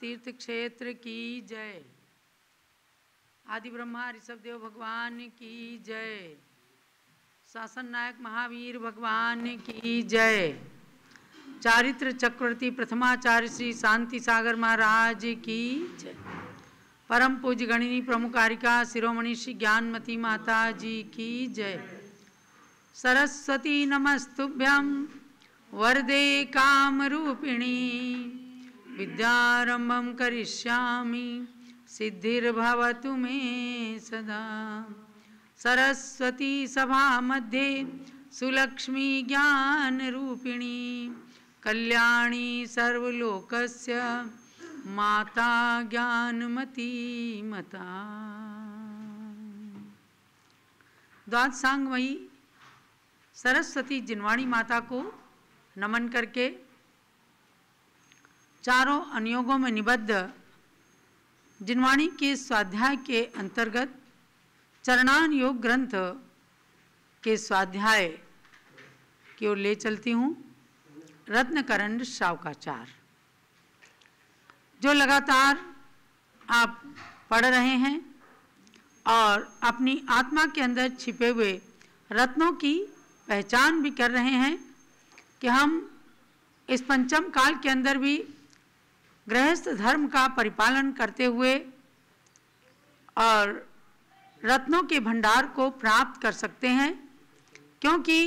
तीर्थ क्षेत्र की जय आदि ब्रह्मा देव भगवान की जय शासन नायक महावीर भगवान की जय चारित्र चक्रवर्ती प्रथमाचार्य श्री शांति सागर महाराज की जय परम पूज्य गणिनी प्रमुख आरिका शिरोमणि श्री ज्ञानमती माता जी की जय सरस्वती नमस्तुभ्यम वरदे कामरूपिणी विद्यारंभ करिष्यामि सिद्धिर्भवतु मे सदा सरस्वती सभा मध्ये सुलक्ष्मी रूपिणी कल्याणी सर्वलोकस्य माता ज्ञानमती मता द्वादशांगमयी सरस्वती जिनवाणी माता को नमन करके चारों अनियोगों में निबद्ध जिनवाणी के स्वाध्याय के अंतर्गत चरणान योग ग्रंथ के स्वाध्याय की ओर ले चलती हूँ रत्नकरण शावकाचार जो लगातार आप पढ़ रहे हैं और अपनी आत्मा के अंदर छिपे हुए रत्नों की पहचान भी कर रहे हैं कि हम इस पंचम काल के अंदर भी गृहस्थ धर्म का परिपालन करते हुए और रत्नों के भंडार को प्राप्त कर सकते हैं क्योंकि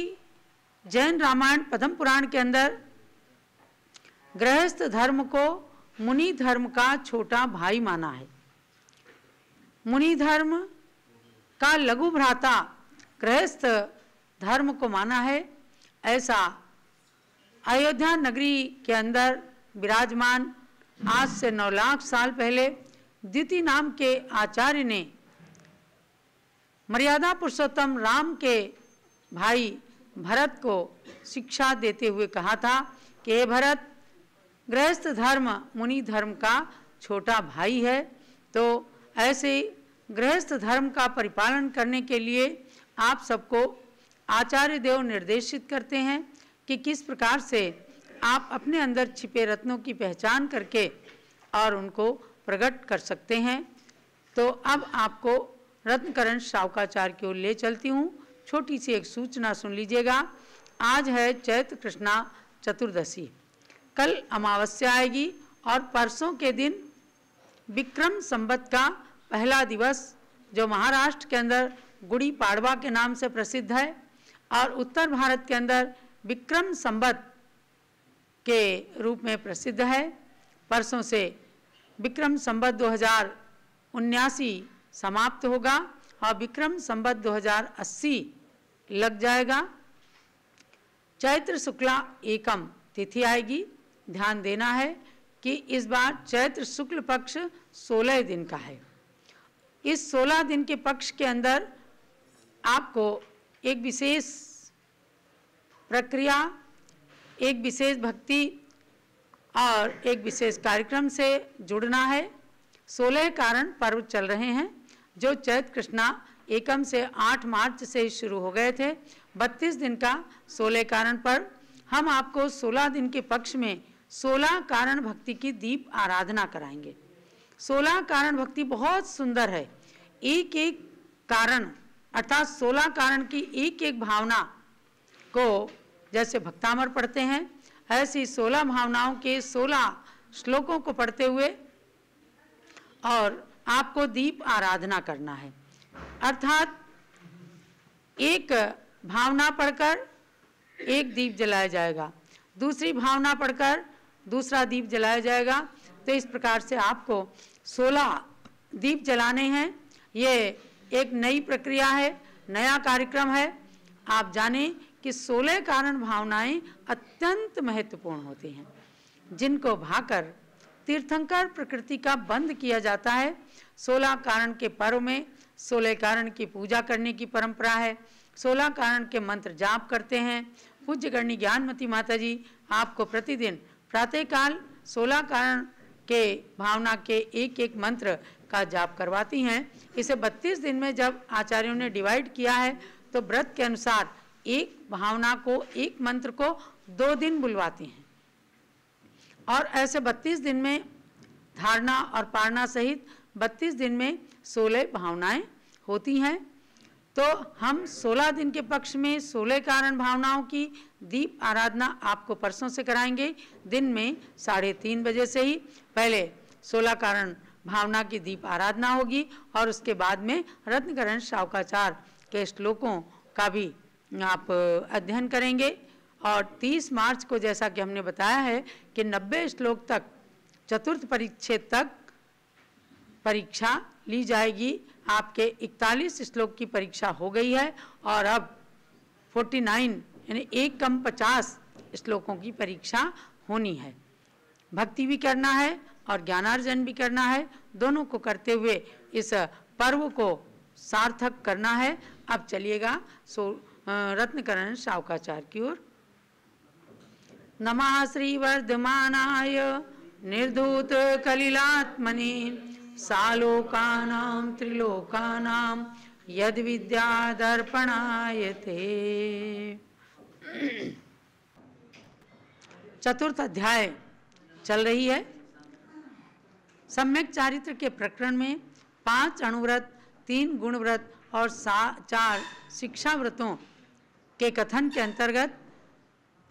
जैन रामायण पद्म पुराण के अंदर गृहस्थ धर्म को मुनि धर्म का छोटा भाई माना है मुनि धर्म का लघु भ्राता गृहस्थ धर्म को माना है ऐसा अयोध्या नगरी के अंदर विराजमान आज से नौ लाख साल पहले द्विति नाम के आचार्य ने मर्यादा पुरुषोत्तम राम के भाई भरत को शिक्षा देते हुए कहा था कि हे भरत गृहस्थ धर्म मुनि धर्म का छोटा भाई है तो ऐसे गृहस्थ धर्म का परिपालन करने के लिए आप सबको आचार्य देव निर्देशित करते हैं कि किस प्रकार से आप अपने अंदर छिपे रत्नों की पहचान करके और उनको प्रकट कर सकते हैं तो अब आपको रत्नकरण सावकाचार्य की ओर ले चलती हूँ छोटी सी एक सूचना सुन लीजिएगा आज है चैत कृष्णा चतुर्दशी कल अमावस्या आएगी और परसों के दिन विक्रम संबत का पहला दिवस जो महाराष्ट्र के अंदर गुड़ी पाड़वा के नाम से प्रसिद्ध है और उत्तर भारत के अंदर विक्रम संबत के रूप में प्रसिद्ध है परसों से विक्रम संबत दो हजार समाप्त होगा और विक्रम संबत 2080 लग जाएगा चैत्र शुक्ला एकम तिथि आएगी ध्यान देना है कि इस बार चैत्र शुक्ल पक्ष 16 दिन का है इस 16 दिन के पक्ष के अंदर आपको एक विशेष प्रक्रिया एक विशेष भक्ति और एक विशेष कार्यक्रम से जुड़ना है सोलह कारण पर्व चल रहे हैं जो चैत कृष्णा एकम से आठ मार्च से ही शुरू हो गए थे बत्तीस दिन का सोलह कारण पर्व हम आपको सोलह दिन के पक्ष में सोलह कारण भक्ति की दीप आराधना कराएंगे सोलह कारण भक्ति बहुत सुंदर है एक एक कारण अर्थात सोलह कारण की एक एक भावना को जैसे भक्तामर पढ़ते हैं ऐसी सोलह भावनाओं के सोलह श्लोकों को पढ़ते हुए और आपको दीप आराधना करना है अर्थात एक भावना पढ़कर एक दीप जलाया जाएगा दूसरी भावना पढ़कर दूसरा दीप जलाया जाएगा तो इस प्रकार से आपको सोलह दीप जलाने हैं ये एक नई प्रक्रिया है नया कार्यक्रम है आप जानें कि सोलह कारण भावनाएं अत्यंत महत्वपूर्ण होती हैं जिनको भाकर तीर्थंकर प्रकृति का बंद किया जाता है सोलह कारण के पर्व में सोलह कारण की पूजा करने की परंपरा है सोलह कारण के मंत्र जाप करते हैं पूज्य करणी ज्ञानमती माता जी आपको प्रतिदिन प्रातःकाल सोलह कारण के भावना के एक एक मंत्र का जाप करवाती हैं इसे 32 दिन में जब आचार्यों ने डिवाइड किया है तो व्रत के अनुसार एक भावना को एक मंत्र को दो दिन बुलवाती हैं और ऐसे 32 दिन में धारणा और पारणा सहित 32 दिन में 16 भावनाएं होती हैं तो हम 16 दिन के पक्ष में 16 कारण भावनाओं की दीप आराधना आपको परसों से कराएंगे दिन में साढ़े तीन बजे से ही पहले 16 कारण भावना की दीप आराधना होगी और उसके बाद में रत्नकरण शावकाचार के श्लोकों का भी आप अध्ययन करेंगे और 30 मार्च को जैसा कि हमने बताया है कि 90 श्लोक तक चतुर्थ परीक्षे तक परीक्षा ली जाएगी आपके 41 श्लोक की परीक्षा हो गई है और अब 49 यानी एक कम 50 श्लोकों की परीक्षा होनी है भक्ति भी करना है और ज्ञानार्जन भी करना है दोनों को करते हुए इस पर्व को सार्थक करना है अब चलिएगा सो हाँ, रत्नकरण शावकाचार्य की ओर नमः श्री वर्धमानाय निर्धूत कलिलात्मने सालोकानां त्रिलोकानां यद्विद्यादर्पणाय ते चतुर्थ अध्याय चल रही है सम्यक चारित्र के प्रकरण में पांच अणुव्रत तीन गुणव्रत और सा चार शिक्षा व्रतों के कथन के अंतर्गत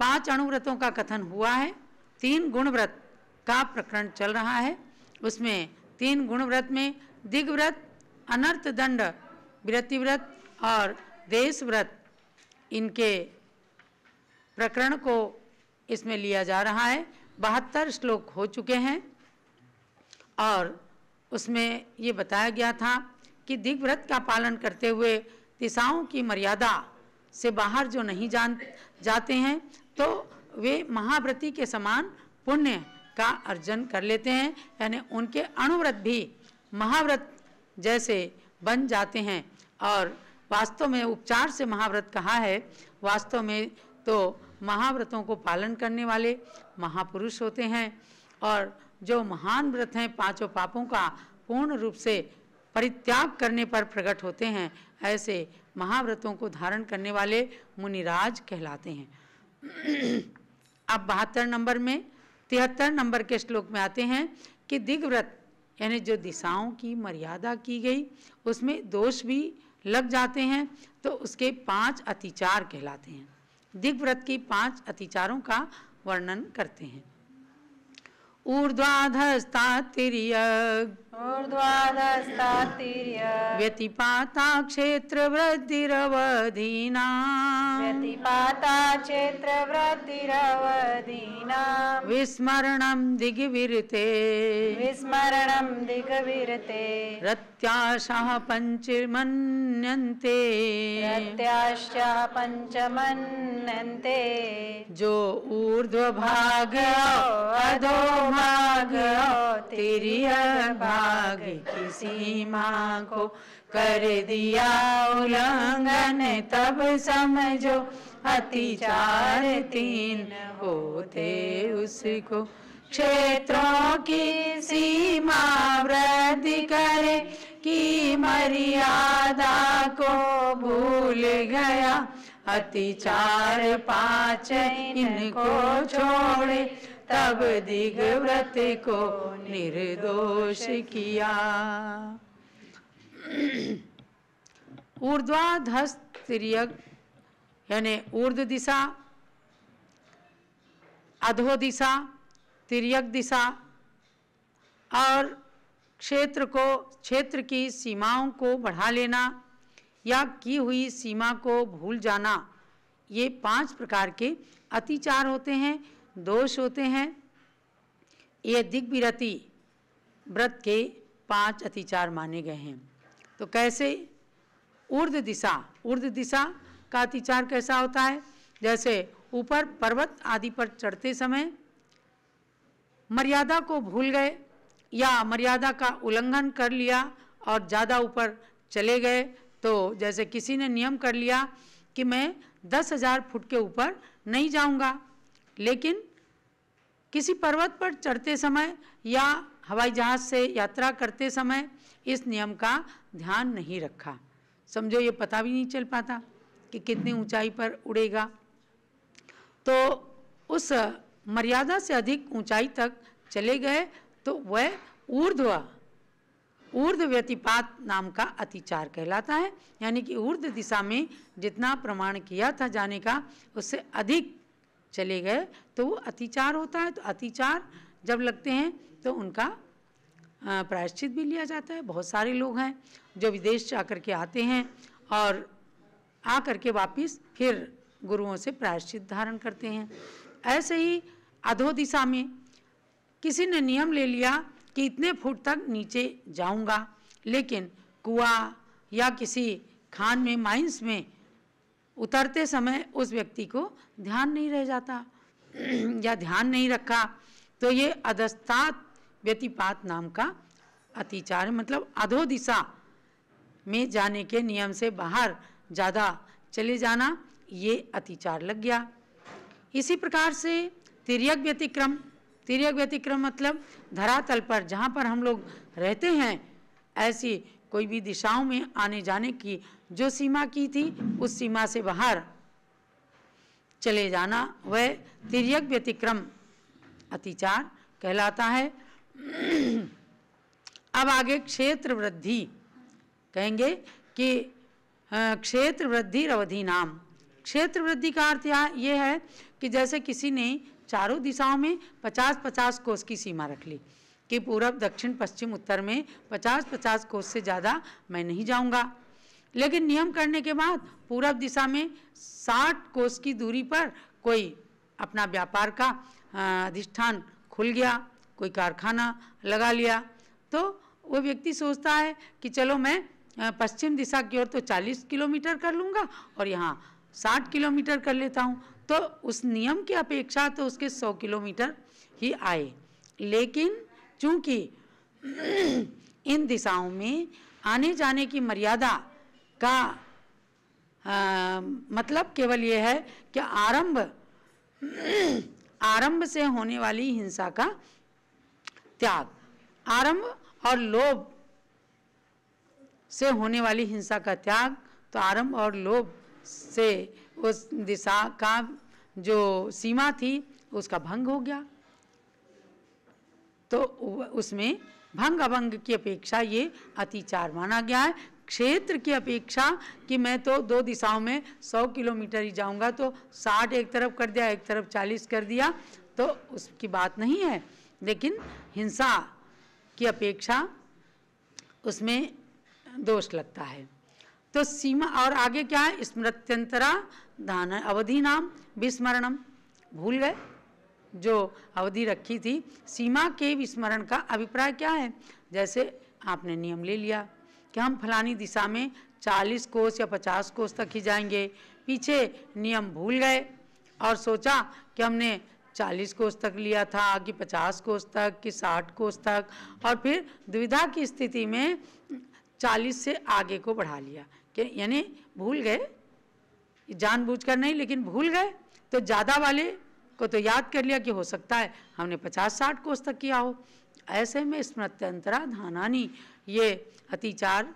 पांच अणुव्रतों का कथन हुआ है तीन गुणव्रत का प्रकरण चल रहा है उसमें तीन गुणव्रत में दिग्व्रत अनर्थ दंड व्रत और देश व्रत इनके प्रकरण को इसमें लिया जा रहा है बहत्तर श्लोक हो चुके हैं और उसमें ये बताया गया था कि दिग्व्रत का पालन करते हुए दिशाओं की मर्यादा से बाहर जो नहीं जान जाते हैं तो वे महाव्रती के समान पुण्य का अर्जन कर लेते हैं यानी उनके अणुव्रत भी महाव्रत जैसे बन जाते हैं और वास्तव में उपचार से महाव्रत कहा है वास्तव में तो महाव्रतों को पालन करने वाले महापुरुष होते हैं और जो महान व्रत हैं पांचों पापों का पूर्ण रूप से परित्याग करने पर प्रकट होते हैं ऐसे महाव्रतों को धारण करने वाले मुनिराज कहलाते हैं अब बहत्तर नंबर में तिहत्तर नंबर के श्लोक में आते हैं कि दिग्व्रत यानी जो दिशाओं की मर्यादा की गई उसमें दोष भी लग जाते हैं तो उसके पांच अतिचार कहलाते हैं दिग्व्रत की पांच अतिचारों का वर्णन करते हैं तिरियग ऊर्ध्वाधस्तात्तिर्य व्यतिपाता क्षेत्रवृद्धिरवधीना व्यतिपाता क्षेत्रवृद्धिरवधीना विस्मरणं दिग्विरते विस्मरणं दिग्विरते रत्याशाः पञ्चमन्यन्ते रत्याशाः पञ्चमन्यन्ते जो ऊर्ध्वभाग्यो अधोभाग्यो तिर्य भाग भाग की सीमा को कर दिया उल्लंघन तब समझो अतिचार तीन होते उसको क्षेत्रों की सीमा व्रत करे कि मर्यादा को भूल गया अतिचार पाँच इनको छोड़े तब व्रत को निर्दोष किया यानी ऊर्ध दिशा अधो दिशा तिरक दिशा और क्षेत्र को क्षेत्र की सीमाओं को बढ़ा लेना या की हुई सीमा को भूल जाना ये पांच प्रकार के अतिचार होते हैं दोष होते हैं ये दिग्विरति व्रत के पांच अतिचार माने गए हैं तो कैसे ऊर्ध दिशा ऊर्ध दिशा का अतिचार कैसा होता है जैसे ऊपर पर्वत आदि पर चढ़ते समय मर्यादा को भूल गए या मर्यादा का उल्लंघन कर लिया और ज़्यादा ऊपर चले गए तो जैसे किसी ने नियम कर लिया कि मैं दस हज़ार फुट के ऊपर नहीं जाऊंगा लेकिन किसी पर्वत पर चढ़ते समय या हवाई जहाज से यात्रा करते समय इस नियम का ध्यान नहीं रखा समझो ये पता भी नहीं चल पाता कि कितनी ऊंचाई पर उड़ेगा तो उस मर्यादा से अधिक ऊंचाई तक चले गए तो वह ऊर्ध्व ऊर्ध व्यतिपात नाम का अतिचार कहलाता है यानी कि ऊर्ध दिशा में जितना प्रमाण किया था जाने का उससे अधिक चले गए तो वो अतिचार होता है तो अतिचार जब लगते हैं तो उनका प्रायश्चित भी लिया जाता है बहुत सारे लोग हैं जो विदेश जा करके के आते हैं और आ करके वापिस फिर गुरुओं से प्रायश्चित धारण करते हैं ऐसे ही अधो दिशा में किसी ने नियम ले लिया कि इतने फुट तक नीचे जाऊंगा लेकिन कुआ या किसी खान में माइंस में उतरते समय उस व्यक्ति को ध्यान नहीं रह जाता या ध्यान नहीं रखा तो ये अधस्तात व्यतिपात नाम का अतिचार मतलब अधो दिशा में जाने के नियम से बाहर ज़्यादा चले जाना ये अतिचार लग गया इसी प्रकार से तिरक व्यतिक्रम तिरक व्यतिक्रम मतलब धरातल पर जहाँ पर हम लोग रहते हैं ऐसी कोई भी दिशाओं में आने जाने की जो सीमा की थी उस सीमा से बाहर चले जाना वह तिरक व्यतिक्रम अतिचार कहलाता है अब आगे क्षेत्र वृद्धि कहेंगे कि क्षेत्र वृद्धि अवधि नाम क्षेत्र वृद्धि का अर्थ यह है कि जैसे किसी ने चारों दिशाओं में 50-50 कोस की सीमा रख ली कि पूरब दक्षिण पश्चिम उत्तर में पचास पचास कोस से ज़्यादा मैं नहीं जाऊँगा लेकिन नियम करने के बाद पूरब दिशा में साठ कोस की दूरी पर कोई अपना व्यापार का अधिष्ठान खुल गया कोई कारखाना लगा लिया तो वो व्यक्ति सोचता है कि चलो मैं पश्चिम दिशा की ओर तो 40 किलोमीटर कर लूँगा और यहाँ 60 किलोमीटर कर लेता हूँ तो उस नियम की अपेक्षा तो उसके 100 किलोमीटर ही आए लेकिन चूंकि इन दिशाओं में आने जाने की मर्यादा का आ, मतलब केवल यह है कि आरंभ आरंभ से होने वाली हिंसा का त्याग आरंभ और लोभ से होने वाली हिंसा का त्याग तो आरंभ और लोभ से उस दिशा का जो सीमा थी उसका भंग हो गया तो उसमें भंग अभंग की अपेक्षा ये अतिचार माना गया है क्षेत्र की अपेक्षा कि मैं तो दो दिशाओं में सौ किलोमीटर ही जाऊंगा तो साठ एक तरफ कर दिया एक तरफ चालीस कर दिया तो उसकी बात नहीं है लेकिन हिंसा की अपेक्षा उसमें दोष लगता है तो सीमा और आगे क्या है स्मृत्यंतरा धान अवधि नाम विस्मरणम भूल गए जो अवधि रखी थी सीमा के विस्मरण का अभिप्राय क्या है जैसे आपने नियम ले लिया कि हम फलानी दिशा में 40 कोस या 50 कोस तक ही जाएंगे पीछे नियम भूल गए और सोचा कि हमने 40 कोस तक लिया था कि 50 कोस तक कि 60 कोस तक और फिर दुविधा की स्थिति में 40 से आगे को बढ़ा लिया कि यानी भूल गए जानबूझकर नहीं लेकिन भूल गए तो ज़्यादा वाले को तो याद कर लिया कि हो सकता है हमने पचास साठ कोष तक किया हो ऐसे में स्मृत्यंतरा धानानी ये अतिचार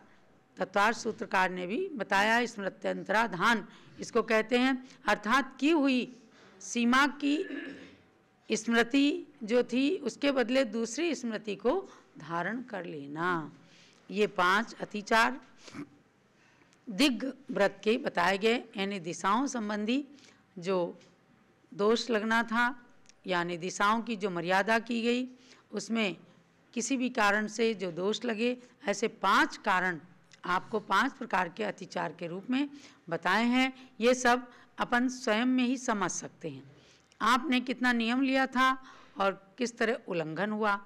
तत्वार सूत्रकार ने भी बताया स्मृत्यंतरा धान इसको कहते हैं अर्थात की हुई सीमा की स्मृति जो थी उसके बदले दूसरी स्मृति को धारण कर लेना ये पांच अतिचार व्रत के बताए गए यानी दिशाओं संबंधी जो दोष लगना था यानी दिशाओं की जो मर्यादा की गई उसमें किसी भी कारण से जो दोष लगे ऐसे पांच कारण आपको पांच प्रकार के अतिचार के रूप में बताए हैं ये सब अपन स्वयं में ही समझ सकते हैं आपने कितना नियम लिया था और किस तरह उल्लंघन हुआ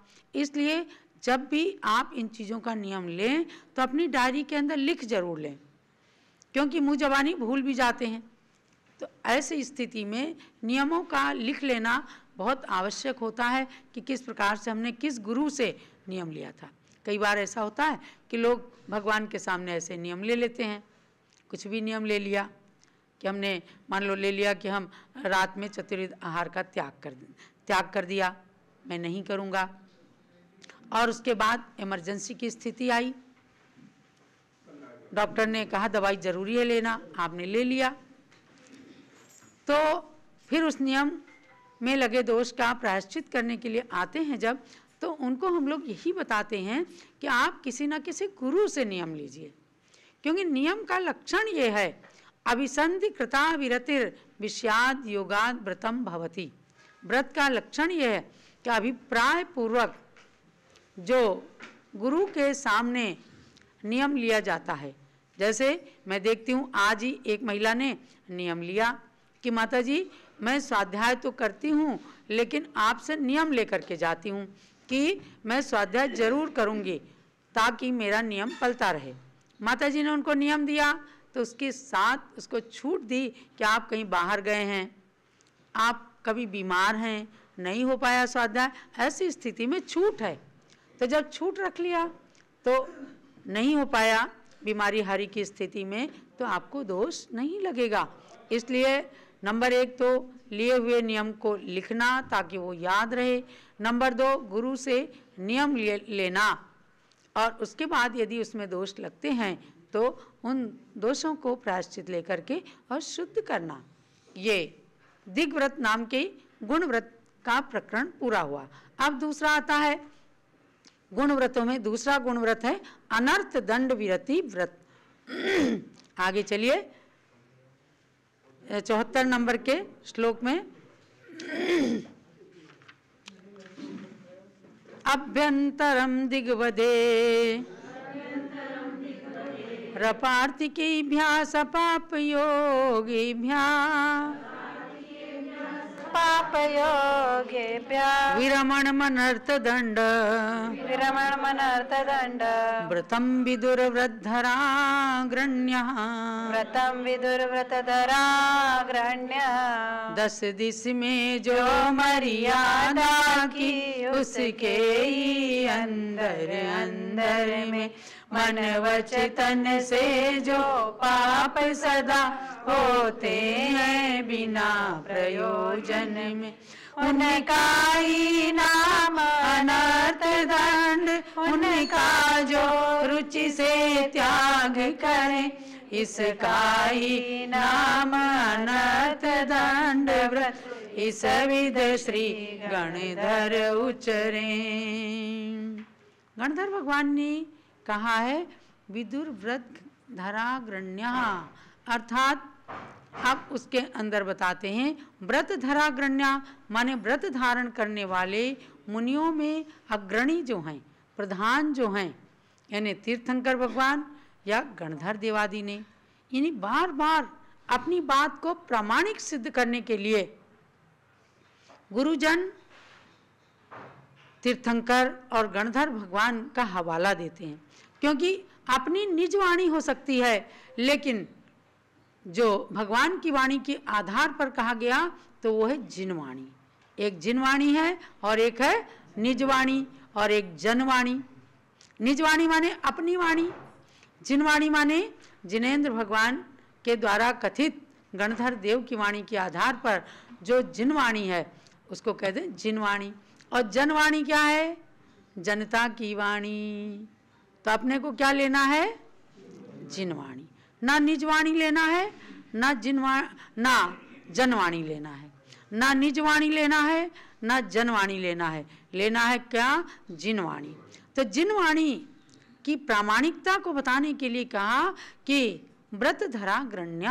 इसलिए जब भी आप इन चीज़ों का नियम लें तो अपनी डायरी के अंदर लिख जरूर लें क्योंकि मुँह जबानी भूल भी जाते हैं तो ऐसी स्थिति में नियमों का लिख लेना बहुत आवश्यक होता है कि किस प्रकार से हमने किस गुरु से नियम लिया था कई बार ऐसा होता है कि लोग भगवान के सामने ऐसे नियम ले लेते हैं कुछ भी नियम ले लिया कि हमने मान लो ले लिया कि हम रात में चतुर्विध आहार का त्याग कर त्याग कर दिया मैं नहीं करूँगा और उसके बाद इमरजेंसी की स्थिति आई डॉक्टर ने कहा दवाई ज़रूरी है लेना आपने ले लिया तो फिर उस नियम में लगे दोष का प्रायश्चित करने के लिए आते हैं जब तो उनको हम लोग यही बताते हैं कि आप किसी ना किसी गुरु से नियम लीजिए क्योंकि नियम का लक्षण ये है अभिसंधि कृता विरतिर विषयाद योगाद व्रतम भवती व्रत का लक्षण यह है कि अभिप्राय पूर्वक जो गुरु के सामने नियम लिया जाता है जैसे मैं देखती हूँ आज ही एक महिला ने नियम लिया कि माता जी मैं स्वाध्याय तो करती हूँ लेकिन आपसे नियम लेकर के जाती हूँ कि मैं स्वाध्याय जरूर करूँगी ताकि मेरा नियम पलता रहे माता जी ने उनको नियम दिया तो उसके साथ उसको छूट दी कि आप कहीं बाहर गए हैं आप कभी बीमार हैं नहीं हो पाया स्वाध्याय ऐसी स्थिति में छूट है तो जब छूट रख लिया तो नहीं हो पाया बीमारी हारी की स्थिति में तो आपको दोष नहीं लगेगा इसलिए नंबर एक तो लिए हुए नियम को लिखना ताकि वो याद रहे नंबर दो गुरु से नियम ले, लेना और उसके बाद यदि उसमें दोष लगते हैं तो उन दोषों को प्रायश्चित लेकर के और शुद्ध करना ये दिग्व्रत नाम के गुणव्रत का प्रकरण पूरा हुआ अब दूसरा आता है गुणव्रतों में दूसरा गुणव्रत है अनर्थ दंड विरति व्रत आगे चलिए चौहत्तर नंबर के श्लोक में अभ्यंतरम दिग्वदे योगी सपापयोगिभ्या पापयोगे प्या विरमण मनर्थ दंड विरमण मनर्थ दंड व्रतम विदुर व्रतधरा गृण्य व्रतम विदुर व्रतधरा गृण्य दस दिश में जो मर्यादा की उसके ही अंदर अंदर में मन वचन से जो पाप सदा होते हैं बिना प्रयोजन में उनका ही नाम अनर्थ दंड उनका जो रुचि से त्याग करें इसका ही नाम अनर्थ दंड व्रत इस विद श्री गणधर उचरे गणधर भगवान ने कहा है विदुर व्रत धरा धराग्रण्य अर्थात अब उसके अंदर बताते हैं व्रत धरा धराग्रण्या माने व्रत धारण करने वाले मुनियों में अग्रणी जो हैं प्रधान जो हैं यानी तीर्थंकर भगवान या गणधर देवादि ने यानी बार बार अपनी बात को प्रामाणिक सिद्ध करने के लिए गुरुजन तीर्थंकर और गणधर भगवान का हवाला देते हैं क्योंकि अपनी निज वाणी हो सकती है लेकिन जो भगवान की वाणी के आधार पर कहा गया तो वो है जिनवाणी एक जिनवाणी है और एक है निजवाणी और एक जनवाणी निजवाणी माने अपनी वाणी जिनवाणी माने जिनेन्द्र भगवान के द्वारा कथित गणधर देव की वाणी के आधार पर जो जिनवाणी है उसको कहते हैं जिनवाणी और जनवाणी क्या है जनता की वाणी तो अपने को क्या लेना है जिनवाणी ना निजवाणी लेना है ना जिनवा ना जनवाणी लेना है ना निजवाणी लेना है ना जनवाणी लेना है लेना है क्या जिनवाणी तो जिनवाणी की प्रामाणिकता को बताने के लिए कहा कि व्रत धरा ग्रण्य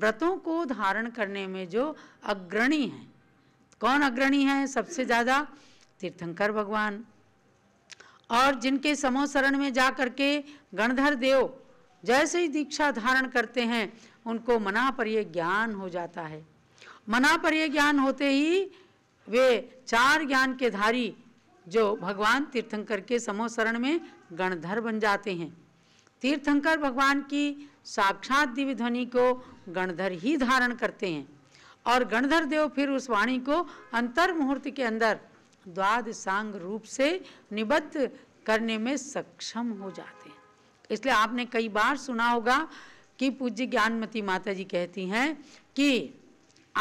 व्रतों को धारण करने में जो अग्रणी हैं कौन अग्रणी है सबसे ज़्यादा तीर्थंकर भगवान और जिनके समो शरण में जा करके गणधर देव जैसे ही दीक्षा धारण करते हैं उनको मना पर ये ज्ञान हो जाता है मना पर ये ज्ञान होते ही वे चार ज्ञान के धारी जो भगवान तीर्थंकर के समो शरण में गणधर बन जाते हैं तीर्थंकर भगवान की साक्षात दिव्य ध्वनि को गणधर ही धारण करते हैं और गणधर देव फिर उस वाणी को अंतर मुहूर्त के अंदर द्वाद सांग रूप से निबद्ध करने में सक्षम हो जाते हैं इसलिए आपने कई बार सुना होगा कि पूज्य ज्ञानमती माता जी कहती हैं कि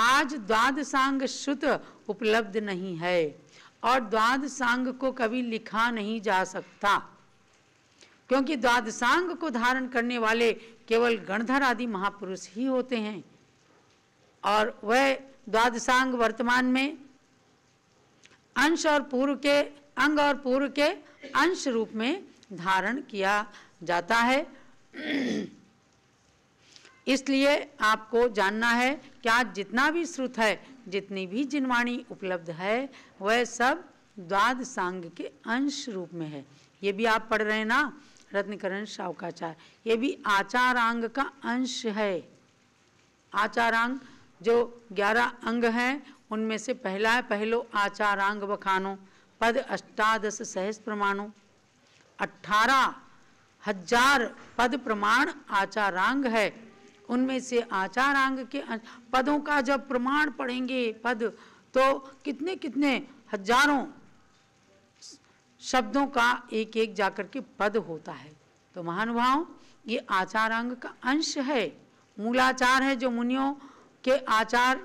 आज द्वाद सांग श्रुत उपलब्ध नहीं है और द्वाद सांग को कभी लिखा नहीं जा सकता क्योंकि द्वादशांग को धारण करने वाले केवल गणधर आदि महापुरुष ही होते हैं और वह द्वादशांग वर्तमान में अंश और पूर्व के अंग और पूर्व के अंश रूप में धारण किया जाता है इसलिए आपको जानना है कि आज जितना भी श्रुत है जितनी भी जिनवाणी उपलब्ध है वह सब द्वाद सांग के अंश रूप में है ये भी आप पढ़ रहे हैं ना रत्नकरण शावकाचार ये भी आचारांग का अंश है आचारांग जो ग्यारह अंग हैं उनमें से पहला है पहलो आचारांग बखानो पद अष्टादश सहस प्रमाणों अठारह हजार पद प्रमाण आचारांग है उनमें से आचारांग के अं-, पदों का जब प्रमाण पढ़ेंगे पद तो कितने कितने हजारों शब्दों का एक एक जाकर के पद होता है तो महानुभाव ये आचारांग का अंश है मूलाचार है जो मुनियों के आचार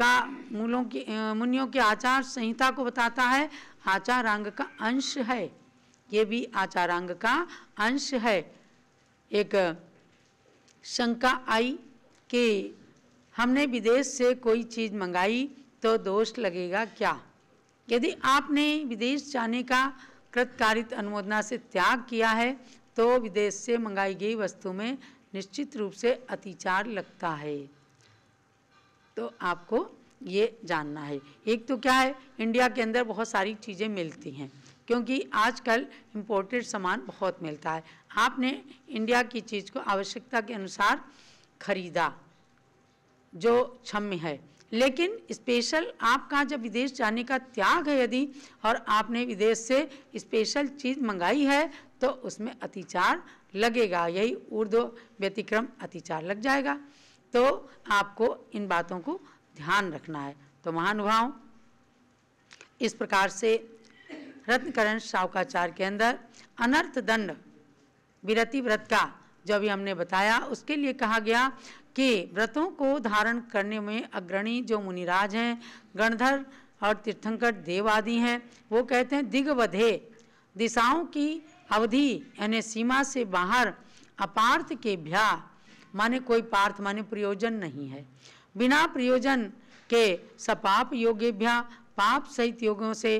का मूलों की मुनियों के आचार संहिता को बताता है आचारांग का अंश है ये भी आचारांग का अंश है एक शंका आई कि हमने विदेश से कोई चीज़ मंगाई तो दोष लगेगा क्या यदि आपने विदेश जाने का कृतकारित अनुमोदना से त्याग किया है तो विदेश से मंगाई गई वस्तु में निश्चित रूप से अतिचार लगता है तो आपको ये जानना है एक तो क्या है इंडिया के अंदर बहुत सारी चीज़ें मिलती हैं क्योंकि आजकल इम्पोर्टेड सामान बहुत मिलता है आपने इंडिया की चीज़ को आवश्यकता के अनुसार खरीदा जो क्षम्य है लेकिन स्पेशल आपका जब विदेश जाने का त्याग है यदि और आपने विदेश से स्पेशल चीज़ मंगाई है तो उसमें अतिचार लगेगा यही उर्दू व्यतिक्रम अतिचार लग जाएगा तो आपको इन बातों को ध्यान रखना है तो महानुभाव इस प्रकार से रत्नकरण सावकाचार के अंदर अनर्थ दंड विरति व्रत का जो अभी हमने बताया उसके लिए कहा गया कि व्रतों को धारण करने में अग्रणी जो मुनिराज हैं गणधर और तीर्थंकर देव आदि हैं वो कहते हैं दिग्वधे दिशाओं की अवधि यानी सीमा से बाहर अपार्थ के भ्या माने कोई पार्थ माने प्रयोजन नहीं है बिना प्रयोजन के सपाप योगेभ्या पाप सहित योगों से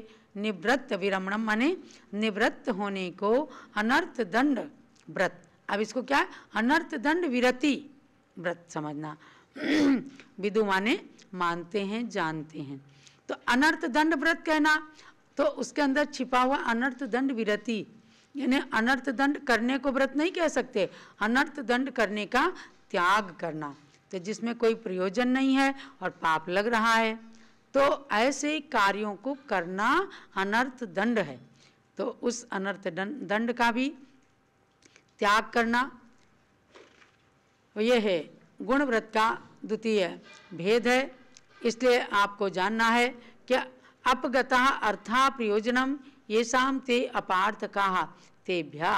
निवृत्त विरमणम माने निवृत्त होने को अनर्थ दंड व्रत अब इसको क्या है अनर्थ दंड विरति व्रत समझना विदु माने मानते हैं जानते हैं तो अनर्थ दंड व्रत कहना तो उसके अंदर छिपा हुआ अनर्थ दंड विरति यानी अनर्थ दंड करने को व्रत नहीं कह सकते अनर्थ दंड करने का त्याग करना तो जिसमें कोई प्रयोजन नहीं है और पाप लग रहा है तो ऐसे कार्यों को करना अनर्थ दंड है तो उस अनर्थ दंड, का भी त्याग करना यह है गुण व्रत का द्वितीय भेद है इसलिए आपको जानना है कि अपगता अर्था प्रयोजनम ये शाम ते अपार्थ कहा तेभ्या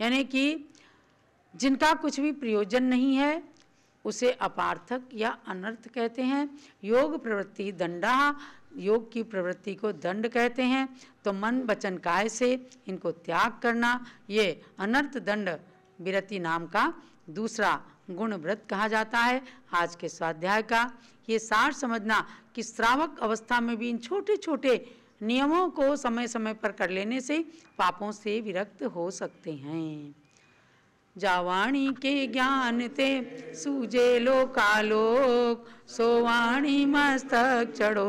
यानी कि जिनका कुछ भी प्रयोजन नहीं है उसे अपार्थक या अनर्थ कहते हैं योग प्रवृत्ति दंडा योग की प्रवृत्ति को दंड कहते हैं तो मन वचन काय से इनको त्याग करना ये अनर्थ दंड विरति नाम का दूसरा गुण व्रत कहा जाता है आज के स्वाध्याय का ये सार समझना कि श्रावक अवस्था में भी इन छोटे छोटे नियमों को समय समय पर कर लेने से पापों से विरक्त हो सकते हैं जावाणी के ज्ञान ते सूजे कालोक सोवाणी मस्तक चढ़ो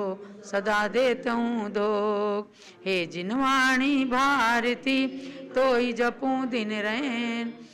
सदा दे तू दो हे जिनवाणी भारती तो ही जपूं दिन रैन